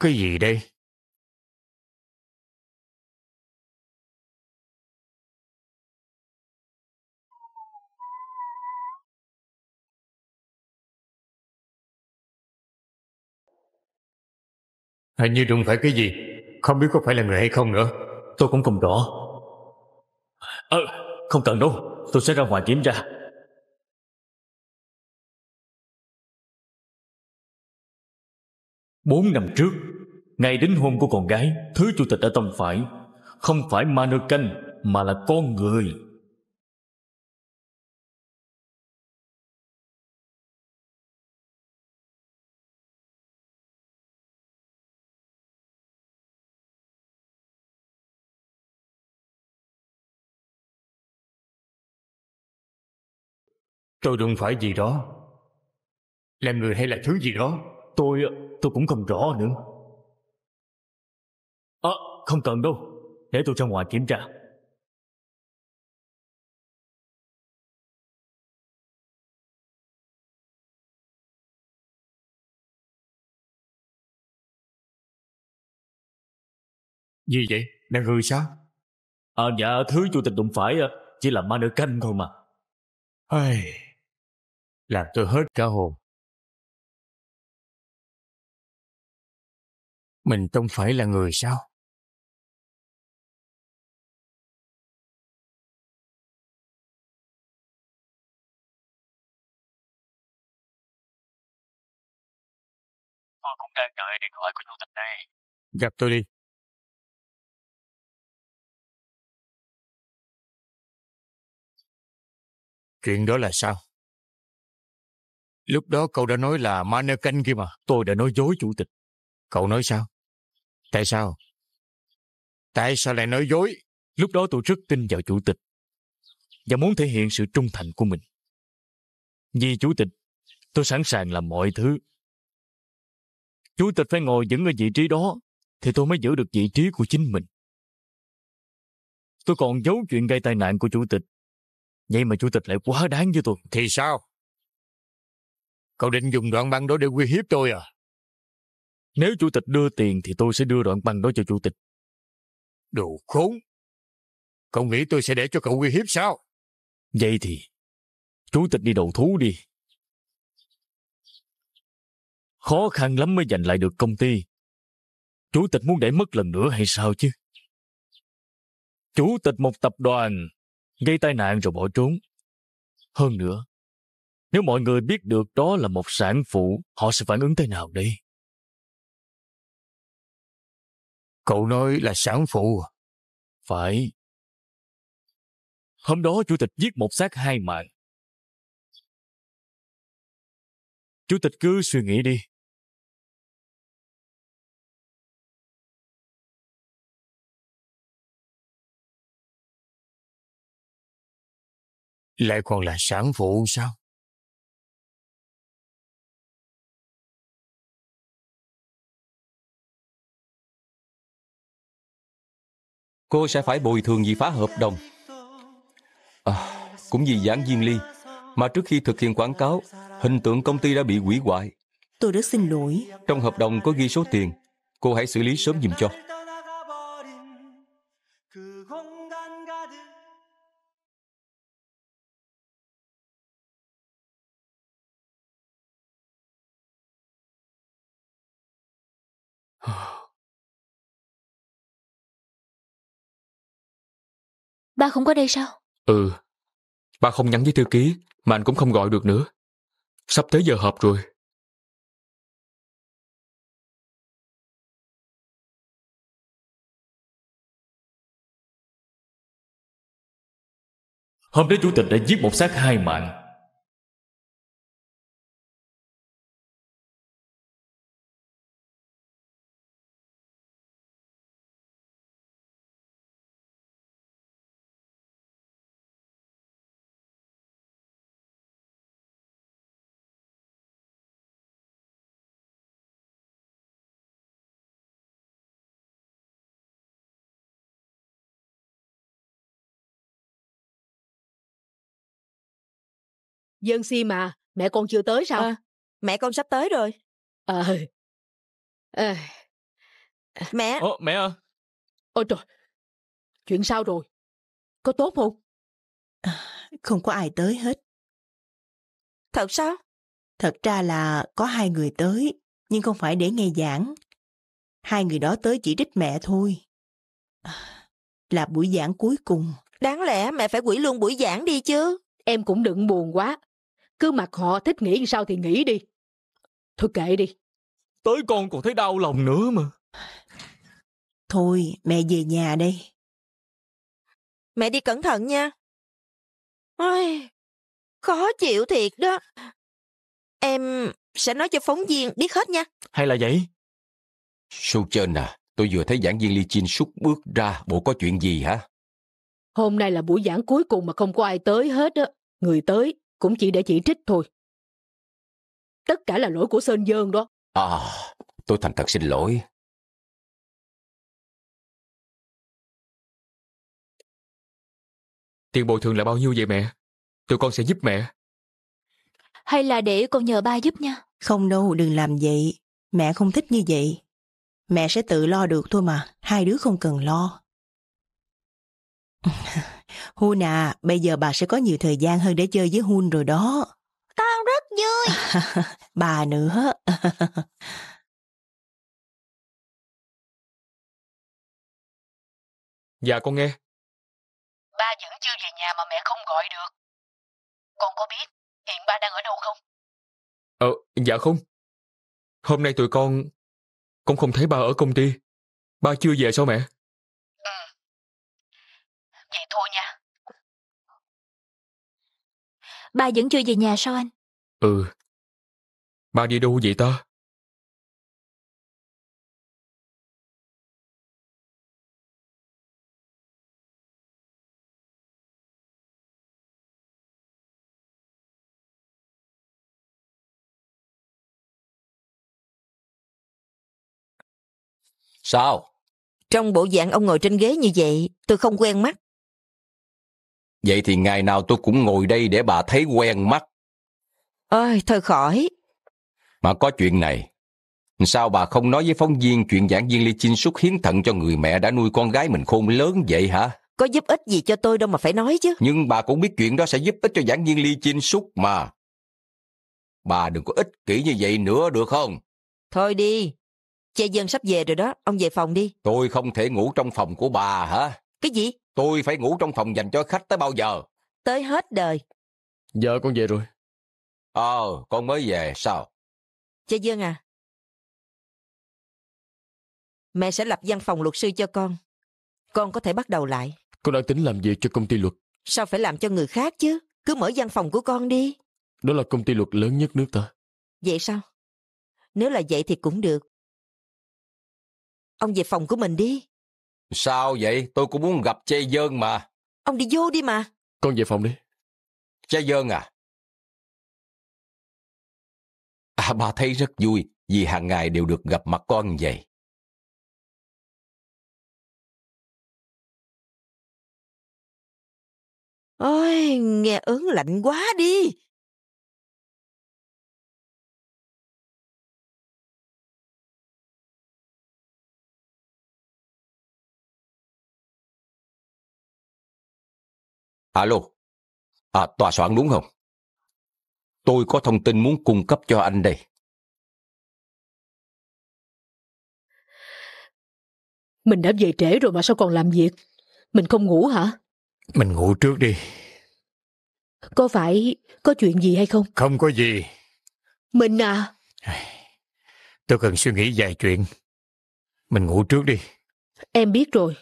Cái gì đây? Hình như đừng phải cái gì Không biết có phải là người hay không nữa Tôi cũng không rõ Ờ, không cần đâu Tôi sẽ ra ngoài kiểm tra Bốn năm trước Ngày đến hôn của con gái Thứ chủ tịch đã tông phải Không phải ma canh Mà là con người Tôi đừng phải gì đó Làm người hay là thứ gì đó Tôi, tôi cũng không rõ nữa. À, không cần đâu. Để tôi ra ngoài kiểm tra. Gì vậy? Đang hư sao? À, dạ, thứ chủ tịch đụng phải à, chỉ là ma nữ canh thôi mà. hay, làm tôi hết cả hồn. Mình không phải là người sao? Tôi cũng đang đợi điện thoại của chủ tịch đây. Gặp tôi đi. Chuyện đó là sao? Lúc đó cậu đã nói là Mannequin kia mà. Tôi đã nói dối chủ tịch. Cậu nói sao? Tại sao? Tại sao lại nói dối? Lúc đó tôi rất tin vào chủ tịch và muốn thể hiện sự trung thành của mình. Vì chủ tịch, tôi sẵn sàng làm mọi thứ. Chủ tịch phải ngồi vững ở vị trí đó thì tôi mới giữ được vị trí của chính mình. Tôi còn giấu chuyện gây tai nạn của chủ tịch. Vậy mà chủ tịch lại quá đáng với tôi. Thì sao? Cậu định dùng đoạn băng đó để uy hiếp tôi à? Nếu chủ tịch đưa tiền thì tôi sẽ đưa đoạn băng đó cho chủ tịch. Đồ khốn! Cậu nghĩ tôi sẽ để cho cậu nguy hiếp sao? Vậy thì, chủ tịch đi đầu thú đi. Khó khăn lắm mới giành lại được công ty. Chủ tịch muốn để mất lần nữa hay sao chứ? Chủ tịch một tập đoàn gây tai nạn rồi bỏ trốn. Hơn nữa, nếu mọi người biết được đó là một sản phụ, họ sẽ phản ứng thế nào đây? Cậu nói là sản phụ. Phải. Hôm đó chủ tịch giết một xác hai mạng. Chủ tịch cứ suy nghĩ đi. Lại còn là sản phụ sao? Cô sẽ phải bồi thường vì phá hợp đồng. À, cũng vì giảng viên Ly, mà trước khi thực hiện quảng cáo, hình tượng công ty đã bị hủy hoại. Tôi rất xin lỗi. Trong hợp đồng có ghi số tiền, cô hãy xử lý sớm giùm cho. Ba không có đây sao? Ừ. Ba không nhắn với thư ký, mà anh cũng không gọi được nữa. Sắp tới giờ họp rồi. Hôm đó chủ tịch đã giết một xác hai mạng dân si mà mẹ con chưa tới sao à, mẹ con sắp tới rồi à, à, mẹ Ồ, mẹ ơi ôi trời chuyện sao rồi có tốt không không có ai tới hết thật sao thật ra là có hai người tới nhưng không phải để nghe giảng hai người đó tới chỉ trích mẹ thôi là buổi giảng cuối cùng đáng lẽ mẹ phải quỷ luôn buổi giảng đi chứ em cũng đừng buồn quá cứ mặc họ thích nghĩ sao thì nghĩ đi thôi kệ đi tới con còn thấy đau lòng nữa mà thôi mẹ về nhà đây mẹ đi cẩn thận nha ôi khó chịu thiệt đó em sẽ nói cho phóng viên biết hết nha hay là vậy sâu trên à tôi vừa thấy giảng viên ly chin sút bước ra bộ có chuyện gì hả hôm nay là buổi giảng cuối cùng mà không có ai tới hết á người tới cũng chỉ để chỉ trích thôi tất cả là lỗi của sơn dơn đó à tôi thành thật xin lỗi tiền bồi thường là bao nhiêu vậy mẹ tụi con sẽ giúp mẹ hay là để con nhờ ba giúp nha không đâu đừng làm vậy mẹ không thích như vậy mẹ sẽ tự lo được thôi mà hai đứa không cần lo Hun à, bây giờ bà sẽ có nhiều thời gian hơn để chơi với Hun rồi đó. Con rất vui. bà nữa. dạ con nghe. Ba vẫn chưa về nhà mà mẹ không gọi được. Con có biết hiện ba đang ở đâu không? Ờ, dạ không. Hôm nay tụi con... cũng không thấy ba ở công ty. Ba chưa về sao mẹ? Ừ. Vậy thôi nha. Ba vẫn chưa về nhà sao anh? Ừ. Ba đi đâu vậy ta? Sao? Trong bộ dạng ông ngồi trên ghế như vậy, tôi không quen mắt. Vậy thì ngày nào tôi cũng ngồi đây để bà thấy quen mắt. Ôi, thôi khỏi. Mà có chuyện này. Sao bà không nói với phóng viên chuyện giảng viên Ly Chinh xuất hiến thận cho người mẹ đã nuôi con gái mình khôn lớn vậy hả? Có giúp ích gì cho tôi đâu mà phải nói chứ. Nhưng bà cũng biết chuyện đó sẽ giúp ích cho giảng viên Ly Chinh xuất mà. Bà đừng có ích kỷ như vậy nữa được không? Thôi đi. Che dân sắp về rồi đó, ông về phòng đi. Tôi không thể ngủ trong phòng của bà hả? Cái gì? Tôi phải ngủ trong phòng dành cho khách tới bao giờ? Tới hết đời. Giờ con về rồi. Ờ, con mới về, sao? Cha Dương à. Mẹ sẽ lập văn phòng luật sư cho con. Con có thể bắt đầu lại. Con đang tính làm việc cho công ty luật. Sao phải làm cho người khác chứ? Cứ mở văn phòng của con đi. Đó là công ty luật lớn nhất nước ta. Vậy sao? Nếu là vậy thì cũng được. Ông về phòng của mình đi. Sao vậy? Tôi cũng muốn gặp Che Dơn mà. Ông đi vô đi mà. Con về phòng đi. Che Dơn à? À, bà thấy rất vui vì hàng ngày đều được gặp mặt con vậy. Ôi, nghe ớn lạnh quá đi. Alo, à, tòa soạn đúng không? Tôi có thông tin muốn cung cấp cho anh đây. Mình đã về trễ rồi mà sao còn làm việc? Mình không ngủ hả? Mình ngủ trước đi. Có phải có chuyện gì hay không? Không có gì. Mình à? Tôi cần suy nghĩ vài chuyện. Mình ngủ trước đi. Em biết rồi.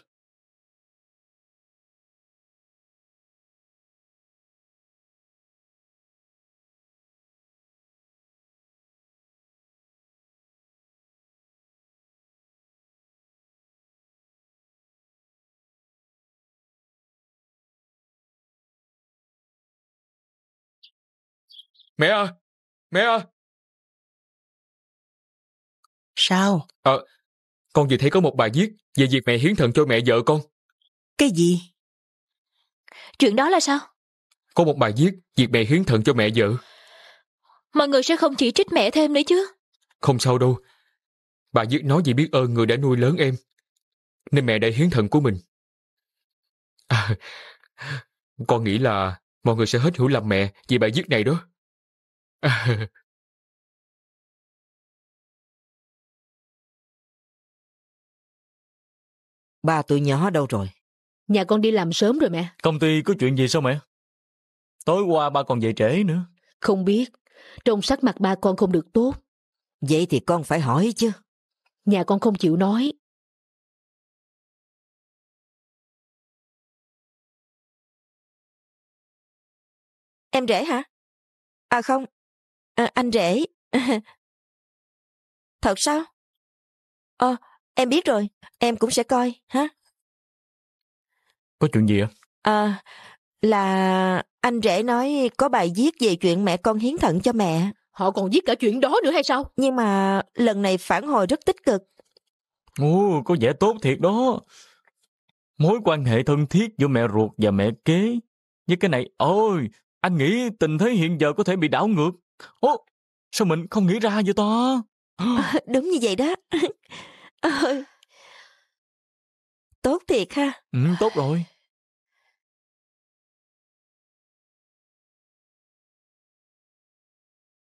Mẹ ơi! Mẹ ơi! Sao? Ờ, à, con vừa thấy có một bài viết về việc mẹ hiến thần cho mẹ vợ con. Cái gì? Chuyện đó là sao? Có một bài viết việc mẹ hiến thần cho mẹ vợ. Mọi người sẽ không chỉ trích mẹ thêm nữa chứ? Không sao đâu. Bà viết nói vì biết ơn người đã nuôi lớn em. Nên mẹ đã hiến thần của mình. À, con nghĩ là mọi người sẽ hết hiểu lầm mẹ vì bài viết này đó. Ba tụi nhỏ đâu rồi? Nhà con đi làm sớm rồi mẹ. Công ty có chuyện gì sao mẹ? Tối qua ba còn về trễ nữa. Không biết. trông sắc mặt ba con không được tốt. Vậy thì con phải hỏi chứ. Nhà con không chịu nói. Em rể hả? À không, À, anh rể. Thật sao? Ờ, em biết rồi. Em cũng sẽ coi, hả? Có chuyện gì ạ? À, là anh rể nói có bài viết về chuyện mẹ con hiến thận cho mẹ. Họ còn viết cả chuyện đó nữa hay sao? Nhưng mà lần này phản hồi rất tích cực. Ồ, có vẻ tốt thiệt đó. Mối quan hệ thân thiết giữa mẹ ruột và mẹ kế. như cái này, ôi, anh nghĩ tình thế hiện giờ có thể bị đảo ngược. Ô, sao mình không nghĩ ra vậy ta? À, đúng như vậy đó. À, tốt thiệt ha. Ừ, tốt rồi.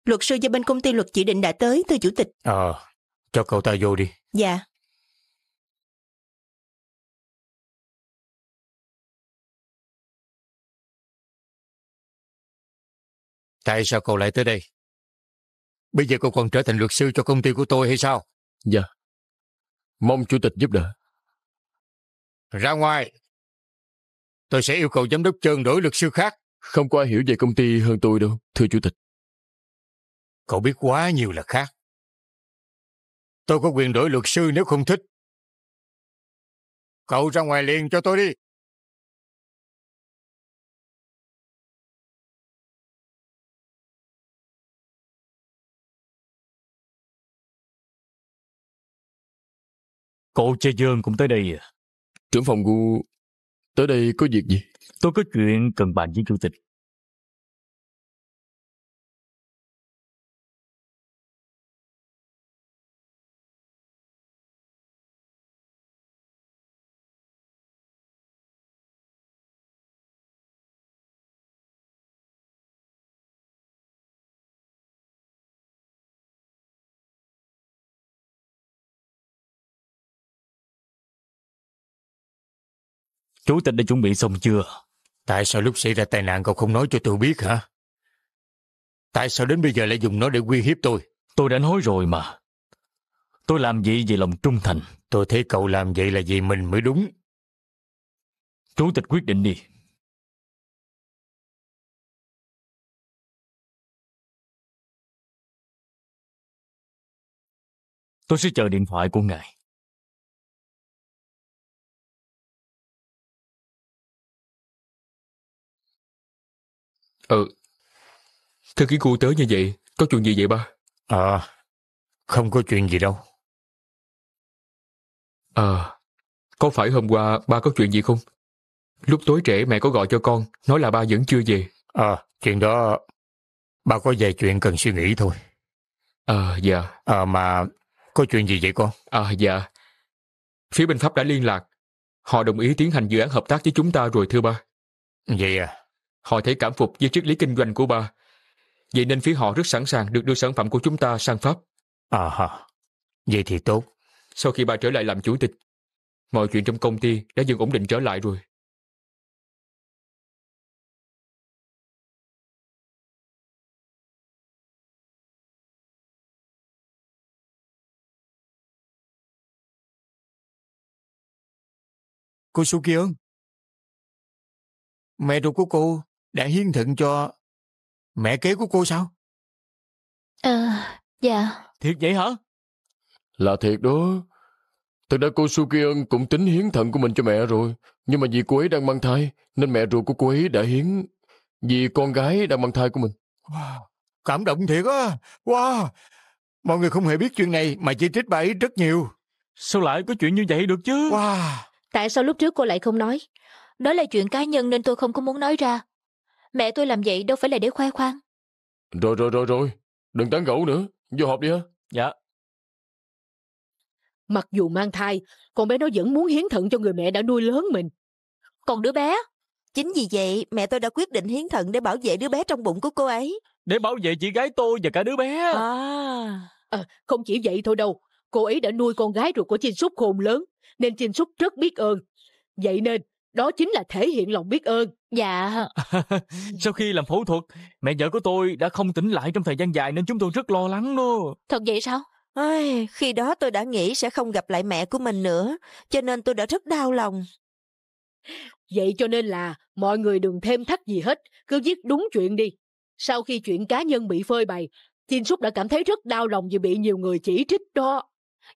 Luật sư do bên công ty luật chỉ định đã tới, thưa chủ tịch. Ờ, à, cho cậu ta vô đi. Dạ. Tại sao cậu lại tới đây? Bây giờ cậu còn trở thành luật sư cho công ty của tôi hay sao? Dạ. Mong chủ tịch giúp đỡ. Ra ngoài. Tôi sẽ yêu cầu giám đốc trơn đổi luật sư khác. Không có ai hiểu về công ty hơn tôi đâu, thưa chủ tịch. Cậu biết quá nhiều là khác. Tôi có quyền đổi luật sư nếu không thích. Cậu ra ngoài liền cho tôi đi. Cô Chê Dương cũng tới đây à? Trưởng phòng Gu, tới đây có việc gì? Tôi có chuyện cần bàn với chủ tịch. Chủ tịch đã chuẩn bị xong chưa? Tại sao lúc xảy ra tai nạn cậu không nói cho tôi biết hả? Tại sao đến bây giờ lại dùng nó để uy hiếp tôi? Tôi đã nói rồi mà. Tôi làm vậy vì lòng trung thành. Tôi thấy cậu làm vậy là vì mình mới đúng. Chủ tịch quyết định đi. Tôi sẽ chờ điện thoại của ngài. ờ Thư ký cô tới như vậy, có chuyện gì vậy ba? À, không có chuyện gì đâu. À, có phải hôm qua ba có chuyện gì không? Lúc tối trễ mẹ có gọi cho con, nói là ba vẫn chưa về. À, chuyện đó... Ba có vài chuyện cần suy nghĩ thôi. À, dạ. À, mà có chuyện gì vậy con? À, dạ. Phía bên Pháp đã liên lạc. Họ đồng ý tiến hành dự án hợp tác với chúng ta rồi thưa ba. Vậy à? họ thấy cảm phục với triết lý kinh doanh của bà. Vậy nên phía họ rất sẵn sàng được đưa sản phẩm của chúng ta sang Pháp. À ha, vậy thì tốt. Sau khi bà trở lại làm chủ tịch, mọi chuyện trong công ty đã dần ổn định trở lại rồi. Cô Suki ơn. Mẹ ruột của cô đã hiến thận cho mẹ kế của cô sao? Ờ, dạ. Thiệt vậy hả? Là thiệt đó. Thật ra cô Suki Sukion cũng tính hiến thận của mình cho mẹ rồi. Nhưng mà vì cô ấy đang mang thai, nên mẹ ruột của cô ấy đã hiến vì con gái đang mang thai của mình. Wow, cảm động thiệt á. Wow, mọi người không hề biết chuyện này mà chỉ trích bà ấy rất nhiều. Sao lại có chuyện như vậy được chứ? Wow. Tại sao lúc trước cô lại không nói? Đó là chuyện cá nhân nên tôi không có muốn nói ra. Mẹ tôi làm vậy đâu phải là để khoe khoang. Rồi rồi rồi rồi, đừng tán gẫu nữa, vô họp đi ha. Dạ. Mặc dù mang thai, con bé nó vẫn muốn hiến thận cho người mẹ đã nuôi lớn mình. Còn đứa bé? Chính vì vậy, mẹ tôi đã quyết định hiến thận để bảo vệ đứa bé trong bụng của cô ấy. Để bảo vệ chị gái tôi và cả đứa bé. À. à không chỉ vậy thôi đâu, cô ấy đã nuôi con gái ruột của Chin Súc khôn lớn, nên Chin Súc rất biết ơn. Vậy nên, đó chính là thể hiện lòng biết ơn. Dạ. Sau khi làm phẫu thuật, mẹ vợ của tôi đã không tỉnh lại trong thời gian dài nên chúng tôi rất lo lắng luôn. Thật vậy sao? Ai, khi đó tôi đã nghĩ sẽ không gặp lại mẹ của mình nữa, cho nên tôi đã rất đau lòng. Vậy cho nên là mọi người đừng thêm thắt gì hết, cứ viết đúng chuyện đi. Sau khi chuyện cá nhân bị phơi bày, Chin Súc đã cảm thấy rất đau lòng vì bị nhiều người chỉ trích đó.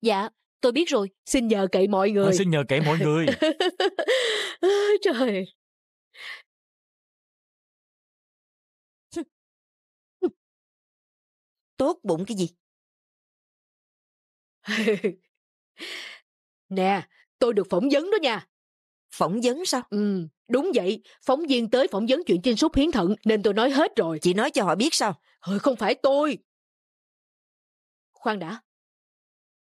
Dạ, tôi biết rồi xin nhờ cậy ờ, mọi người à, xin nhờ cậy mọi người trời tốt bụng cái gì nè tôi được phỏng vấn đó nha phỏng vấn sao ừ đúng vậy phóng viên tới phỏng vấn chuyện chinh sút hiến thận nên tôi nói hết rồi chị nói cho họ biết sao ừ không phải tôi khoan đã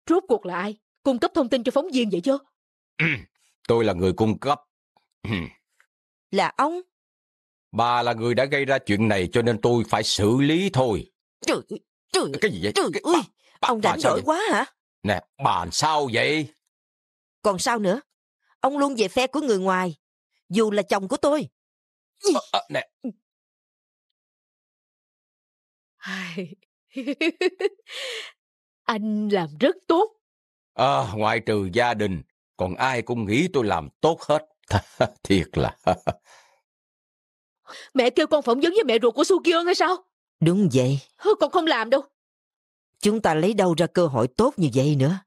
rốt cuộc là ai cung cấp thông tin cho phóng viên vậy chứ tôi là người cung cấp là ông bà là người đã gây ra chuyện này cho nên tôi phải xử lý thôi trời trời cái gì vậy trời cái, ơi bà, ông rảnh rỗi quá hả nè bà sao vậy còn sao nữa ông luôn về phe của người ngoài dù là chồng của tôi à, à, nè anh làm rất tốt À, ngoại trừ gia đình, còn ai cũng nghĩ tôi làm tốt hết. Thiệt là... mẹ kêu con phỏng vấn với mẹ ruột của Su Kiương hay sao? Đúng vậy. Con không làm đâu. Chúng ta lấy đâu ra cơ hội tốt như vậy nữa?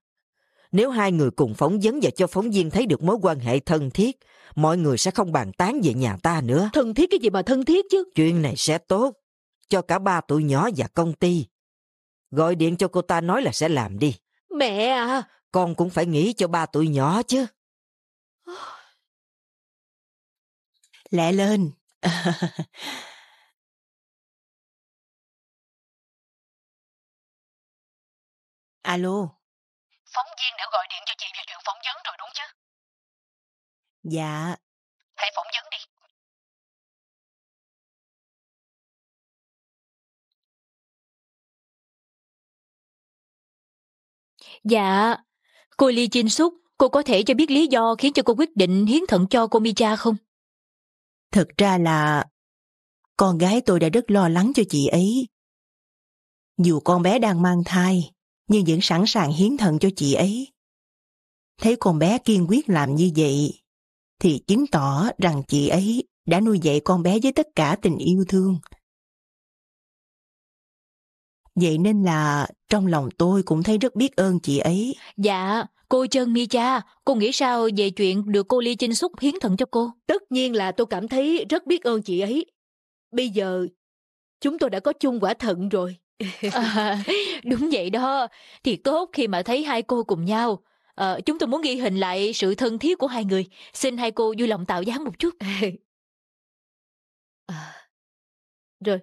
Nếu hai người cùng phóng vấn và cho phóng viên thấy được mối quan hệ thân thiết, mọi người sẽ không bàn tán về nhà ta nữa. Thân thiết cái gì mà thân thiết chứ? Chuyện này sẽ tốt, cho cả ba tụi nhỏ và công ty. Gọi điện cho cô ta nói là sẽ làm đi. Mẹ à, con cũng phải nghĩ cho ba tuổi nhỏ chứ. Lẹ lên. Alo. Phóng viên đã gọi điện cho chị về chuyện phỏng vấn rồi đúng chứ? Dạ. Hãy phỏng vấn đi. Dạ, Cô Lee chinh Suk, cô có thể cho biết lý do khiến cho cô quyết định hiến thận cho cô Mi cha không? Thật ra là... Con gái tôi đã rất lo lắng cho chị ấy. Dù con bé đang mang thai, nhưng vẫn sẵn sàng hiến thận cho chị ấy. Thấy con bé kiên quyết làm như vậy, thì chứng tỏ rằng chị ấy đã nuôi dạy con bé với tất cả tình yêu thương Vậy nên là trong lòng tôi cũng thấy rất biết ơn chị ấy. Dạ, cô Trân Mi Cha, cô nghĩ sao về chuyện được cô Ly Chinh Xúc hiến thận cho cô? Tất nhiên là tôi cảm thấy rất biết ơn chị ấy. Bây giờ, chúng tôi đã có chung quả thận rồi. à, đúng vậy đó, thì tốt khi mà thấy hai cô cùng nhau. À, chúng tôi muốn ghi hình lại sự thân thiết của hai người. Xin hai cô vui lòng tạo dáng một chút. À, rồi,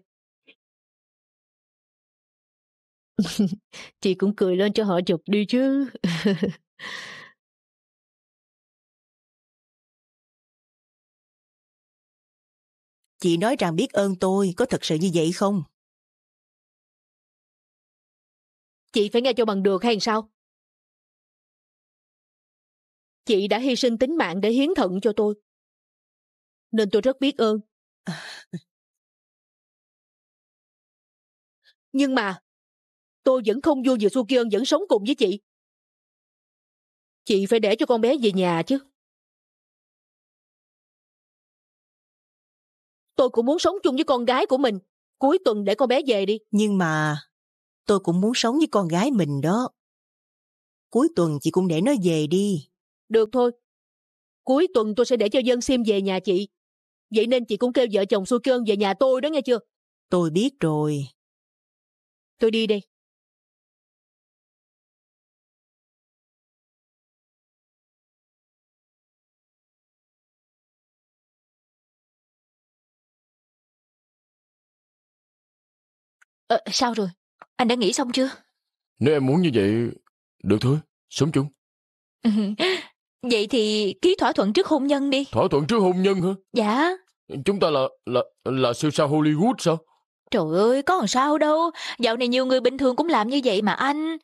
chị cũng cười lên cho họ chụp đi chứ chị nói rằng biết ơn tôi có thật sự như vậy không chị phải nghe cho bằng được hay sao chị đã hy sinh tính mạng để hiến thận cho tôi nên tôi rất biết ơn nhưng mà tôi vẫn không vui vì su kiên vẫn sống cùng với chị chị phải để cho con bé về nhà chứ tôi cũng muốn sống chung với con gái của mình cuối tuần để con bé về đi nhưng mà tôi cũng muốn sống với con gái mình đó cuối tuần chị cũng để nó về đi được thôi cuối tuần tôi sẽ để cho dân sim về nhà chị vậy nên chị cũng kêu vợ chồng xui cơn về nhà tôi đó nghe chưa tôi biết rồi tôi đi đây Ờ, sao rồi? Anh đã nghĩ xong chưa? Nếu em muốn như vậy, được thôi, sống chung. vậy thì ký thỏa thuận trước hôn nhân đi. Thỏa thuận trước hôn nhân hả? Dạ. Chúng ta là là là siêu sao Hollywood sao? Trời ơi, có làm sao đâu. Dạo này nhiều người bình thường cũng làm như vậy mà anh.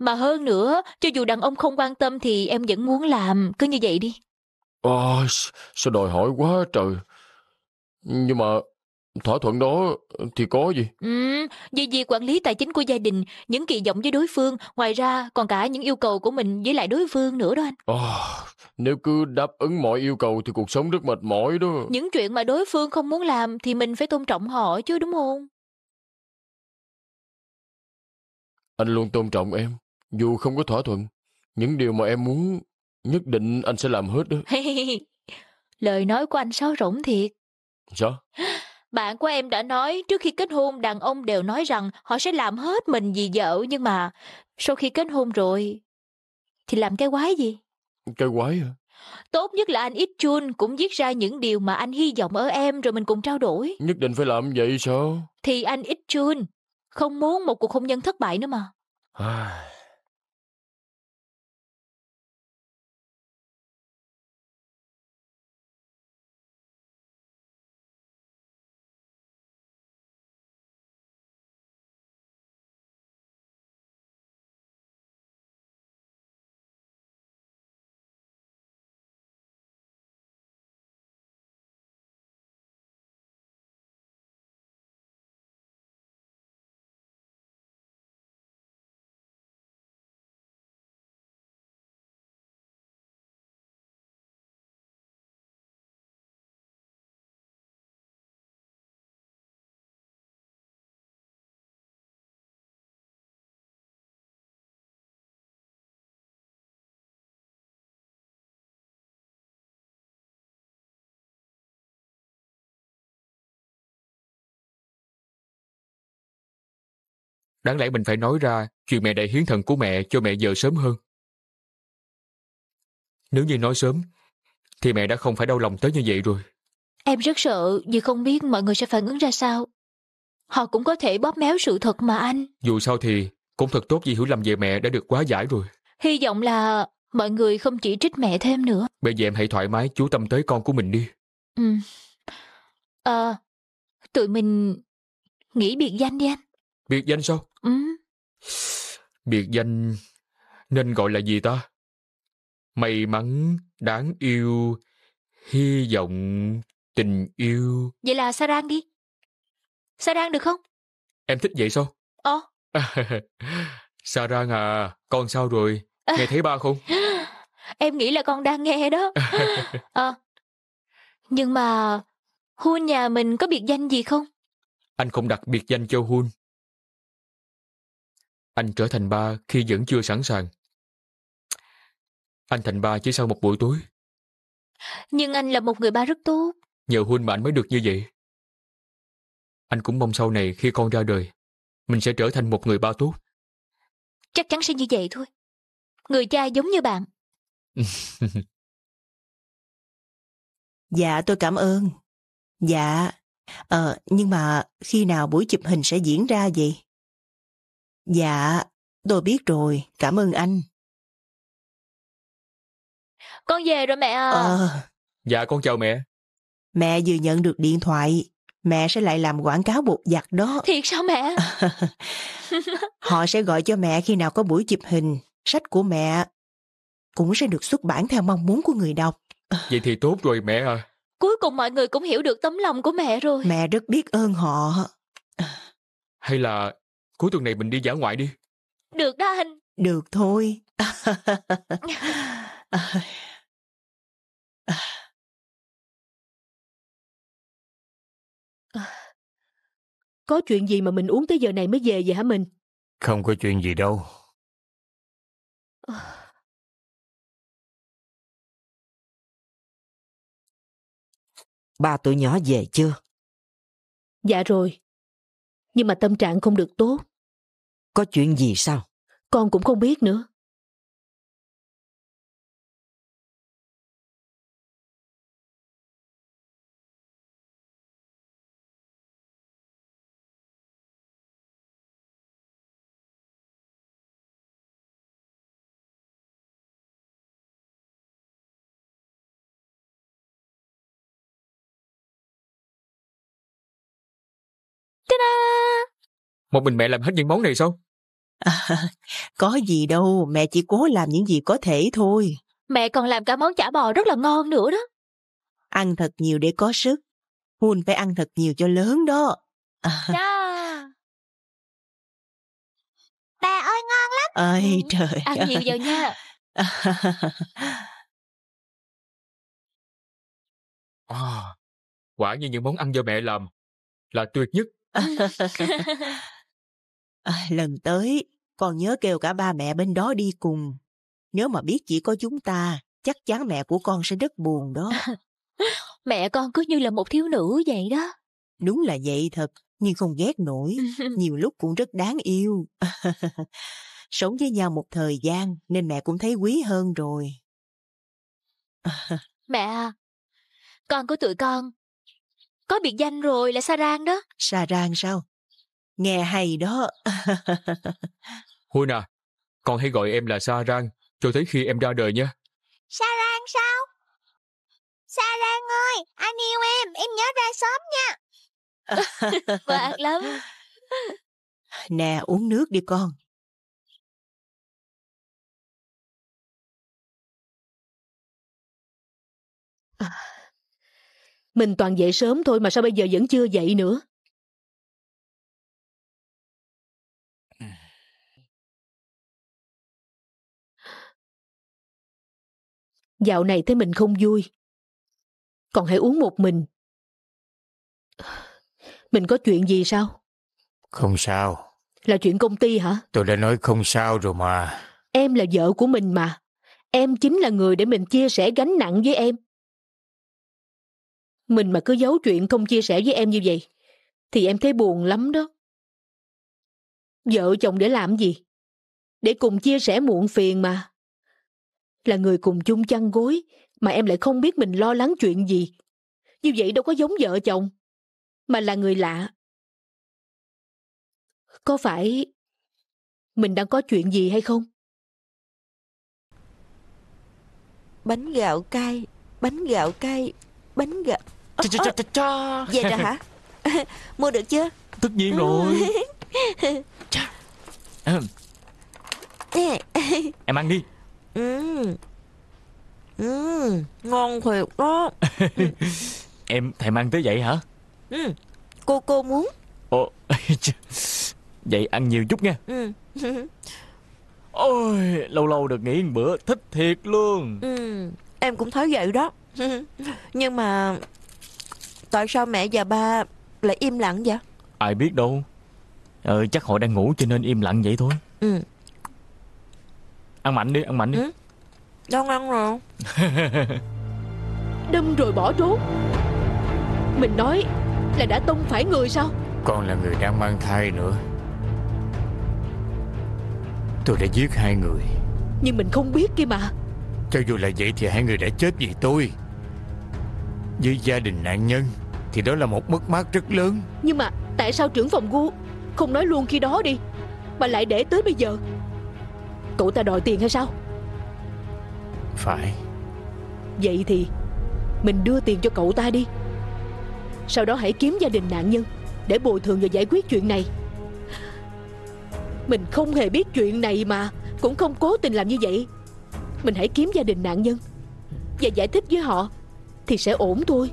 Mà hơn nữa, cho dù đàn ông không quan tâm thì em vẫn muốn làm, cứ như vậy đi. Ôi, sao đòi hỏi quá trời. Nhưng mà Thỏa thuận đó thì có gì? Ừ, về việc quản lý tài chính của gia đình, những kỳ vọng với đối phương, ngoài ra còn cả những yêu cầu của mình với lại đối phương nữa đó anh. Oh, nếu cứ đáp ứng mọi yêu cầu thì cuộc sống rất mệt mỏi đó. Những chuyện mà đối phương không muốn làm thì mình phải tôn trọng họ chứ đúng không? Anh luôn tôn trọng em, dù không có thỏa thuận. Những điều mà em muốn, nhất định anh sẽ làm hết đó. Lời nói của anh sáo rỗng thiệt. Sao? bạn của em đã nói trước khi kết hôn đàn ông đều nói rằng họ sẽ làm hết mình vì vợ nhưng mà sau khi kết hôn rồi thì làm cái quái gì cái quái hả tốt nhất là anh ít chun cũng viết ra những điều mà anh hy vọng ở em rồi mình cùng trao đổi nhất định phải làm vậy sao thì anh ít chun không muốn một cuộc hôn nhân thất bại nữa mà Đáng lẽ mình phải nói ra chuyện mẹ đại hiến thần của mẹ cho mẹ giờ sớm hơn. Nếu như nói sớm, thì mẹ đã không phải đau lòng tới như vậy rồi. Em rất sợ vì không biết mọi người sẽ phản ứng ra sao. Họ cũng có thể bóp méo sự thật mà anh. Dù sao thì cũng thật tốt vì hiểu lầm về mẹ đã được quá giải rồi. Hy vọng là mọi người không chỉ trích mẹ thêm nữa. Bây giờ em hãy thoải mái chú tâm tới con của mình đi. Ừ. Ờ, à, tụi mình nghĩ biệt danh đi anh. Biệt danh sao? Ừ. Biệt danh nên gọi là gì ta? May mắn, đáng yêu, hy vọng, tình yêu. Vậy là sa Sarang đi. sa Sarang được không? Em thích vậy sao? Ờ. Sarang à, con sao rồi? Nghe thấy ba không? em nghĩ là con đang nghe đó. à, nhưng mà Hun nhà mình có biệt danh gì không? Anh không đặt biệt danh cho Hun anh trở thành ba khi vẫn chưa sẵn sàng. Anh thành ba chỉ sau một buổi tối. Nhưng anh là một người ba rất tốt. Nhờ huynh mà anh mới được như vậy. Anh cũng mong sau này khi con ra đời, mình sẽ trở thành một người ba tốt. Chắc chắn sẽ như vậy thôi. Người cha giống như bạn. dạ, tôi cảm ơn. Dạ, ờ, nhưng mà khi nào buổi chụp hình sẽ diễn ra vậy? Dạ, tôi biết rồi, cảm ơn anh. Con về rồi mẹ à. Ờ, Dạ con chào mẹ. mẹ vừa nhận được điện thoại, mẹ sẽ lại làm quảng cáo bột giặt đó. Thiệt sao mẹ? Họ sẽ gọi cho mẹ khi nào có buổi chụp hình, sách của mẹ cũng sẽ được xuất bản theo mong muốn của người đọc. Vậy thì tốt rồi mẹ à. Cuối cùng mọi người cũng hiểu được tấm lòng của mẹ rồi. Mẹ rất biết ơn họ. Hay là Cuối tuần này mình đi dã ngoại đi. Được đó anh. Được thôi. Có chuyện gì mà mình uống tới giờ này mới về vậy hả mình? Không có chuyện gì đâu. Ba tụi nhỏ về chưa? Dạ rồi. Nhưng mà tâm trạng không được tốt. Có chuyện gì sao? Con cũng không biết nữa. một mình mẹ làm hết những món này sao à, có gì đâu mẹ chỉ cố làm những gì có thể thôi mẹ còn làm cả món chả bò rất là ngon nữa đó ăn thật nhiều để có sức hun phải ăn thật nhiều cho lớn đó à. Cha. Đó. bà ơi ngon lắm ơi ừ, trời ăn ơi. nhiều vào nha à, quả như những món ăn do mẹ làm là tuyệt nhất ừ. À, lần tới, con nhớ kêu cả ba mẹ bên đó đi cùng. Nếu mà biết chỉ có chúng ta, chắc chắn mẹ của con sẽ rất buồn đó. mẹ con cứ như là một thiếu nữ vậy đó. Đúng là vậy thật, nhưng không ghét nổi. Nhiều lúc cũng rất đáng yêu. Sống với nhau một thời gian nên mẹ cũng thấy quý hơn rồi. mẹ à, con của tụi con có biệt danh rồi là sa Sarang đó. sa Sarang sao? nghe hay đó. Hun à, con hãy gọi em là Sa Rang. cho tới khi em ra đời nhé. Sa Rang sao? Sa Rang ơi, anh yêu em, em nhớ ra sớm nha. Mệt lắm. Nè, uống nước đi con. Mình toàn dậy sớm thôi mà sao bây giờ vẫn chưa dậy nữa? dạo này thấy mình không vui còn hãy uống một mình mình có chuyện gì sao không sao là chuyện công ty hả tôi đã nói không sao rồi mà em là vợ của mình mà em chính là người để mình chia sẻ gánh nặng với em mình mà cứ giấu chuyện không chia sẻ với em như vậy thì em thấy buồn lắm đó vợ chồng để làm gì để cùng chia sẻ muộn phiền mà là người cùng chung chăn gối mà em lại không biết mình lo lắng chuyện gì như vậy đâu có giống vợ chồng mà là người lạ có phải mình đang có chuyện gì hay không bánh gạo cay bánh gạo cay bánh gạo cha cha, cha, cha, cha. về rồi hả mua được chưa tất nhiên rồi em ăn đi Ừ. Ừ, ngon thiệt đó. em thèm ăn tới vậy hả? Ừ. Cô cô muốn. Ồ, vậy ăn nhiều chút nha. Ừ. Ôi, lâu lâu được nghỉ một bữa, thích thiệt luôn. Ừ, em cũng thấy vậy đó. Nhưng mà tại sao mẹ và ba lại im lặng vậy? Ai biết đâu. Ờ, chắc họ đang ngủ cho nên im lặng vậy thôi. Ừ ăn mạnh đi ăn mạnh đi ừ. đang ăn rồi đâm rồi bỏ trốn mình nói là đã tông phải người sao Con là người đang mang thai nữa Tôi đã giết hai người Nhưng mình không biết kia mà Cho dù là vậy thì hai người đã chết vì tôi Với gia đình nạn nhân Thì đó là một mất mát rất lớn Nhưng mà tại sao trưởng phòng gu Không nói luôn khi đó đi Mà lại để tới bây giờ Cậu ta đòi tiền hay sao Phải Vậy thì Mình đưa tiền cho cậu ta đi Sau đó hãy kiếm gia đình nạn nhân Để bồi thường và giải quyết chuyện này Mình không hề biết chuyện này mà Cũng không cố tình làm như vậy Mình hãy kiếm gia đình nạn nhân Và giải thích với họ Thì sẽ ổn thôi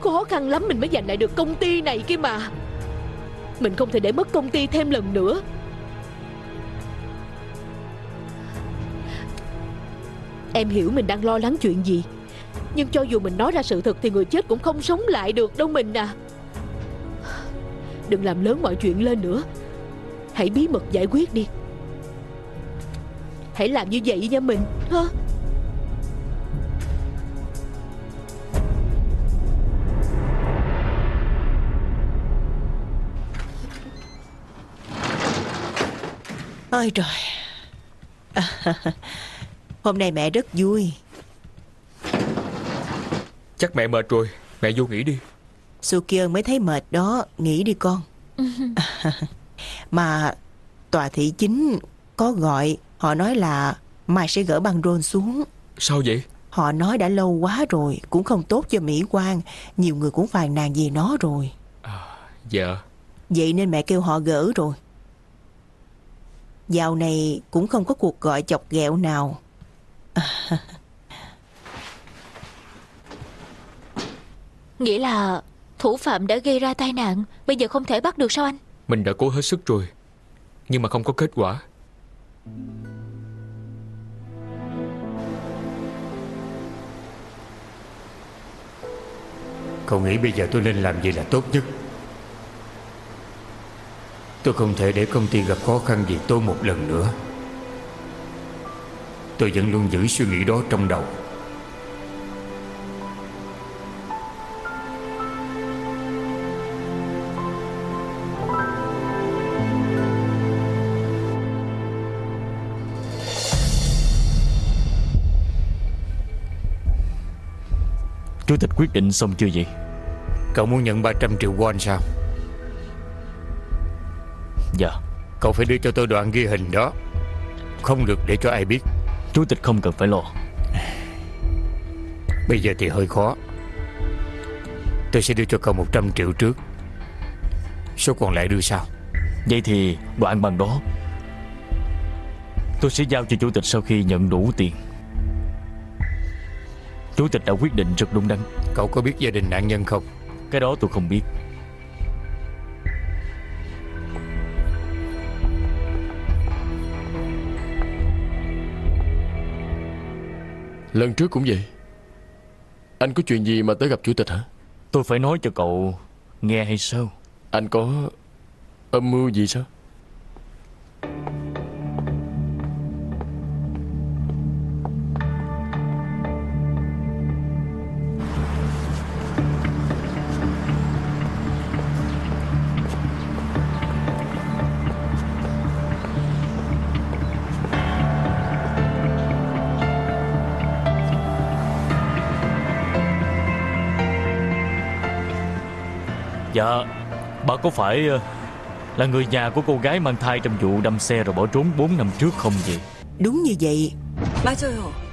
Khó khăn lắm mình mới giành lại được công ty này kia mà Mình không thể để mất công ty thêm lần nữa Em hiểu mình đang lo lắng chuyện gì Nhưng cho dù mình nói ra sự thật Thì người chết cũng không sống lại được đâu mình à Đừng làm lớn mọi chuyện lên nữa Hãy bí mật giải quyết đi Hãy làm như vậy nha mình hả? Ôi trời à, Hôm nay mẹ rất vui Chắc mẹ mệt rồi Mẹ vô nghỉ đi Sukion mới thấy mệt đó Nghỉ đi con Mà tòa thị chính có gọi Họ nói là mai sẽ gỡ băng rôn xuống Sao vậy? Họ nói đã lâu quá rồi Cũng không tốt cho Mỹ quan Nhiều người cũng phàn nàn về nó rồi à, Dạ Vậy nên mẹ kêu họ gỡ rồi Dạo này cũng không có cuộc gọi chọc ghẹo nào Nghĩa là thủ phạm đã gây ra tai nạn Bây giờ không thể bắt được sao anh Mình đã cố hết sức rồi Nhưng mà không có kết quả Cậu nghĩ bây giờ tôi nên làm gì là tốt nhất Tôi không thể để công ty gặp khó khăn vì tôi một lần nữa Tôi vẫn luôn giữ suy nghĩ đó trong đầu Chủ tịch quyết định xong chưa vậy Cậu muốn nhận 300 triệu won sao Dạ Cậu phải đưa cho tôi đoạn ghi hình đó Không được để cho ai biết chủ tịch không cần phải lo Bây giờ thì hơi khó Tôi sẽ đưa cho cậu 100 triệu trước Số còn lại đưa sau Vậy thì đoạn bằng đó Tôi sẽ giao cho chủ tịch sau khi nhận đủ tiền Chủ tịch đã quyết định rất đúng đắn Cậu có biết gia đình nạn nhân không? Cái đó tôi không biết Lần trước cũng vậy Anh có chuyện gì mà tới gặp chủ tịch hả Tôi phải nói cho cậu nghe hay sao Anh có âm mưu gì sao có phải ờ, Là người nhà của cô gái mang thai trong vụ đâm xe Rồi bỏ trốn 4 năm trước không vậy Đúng như vậy 맞아요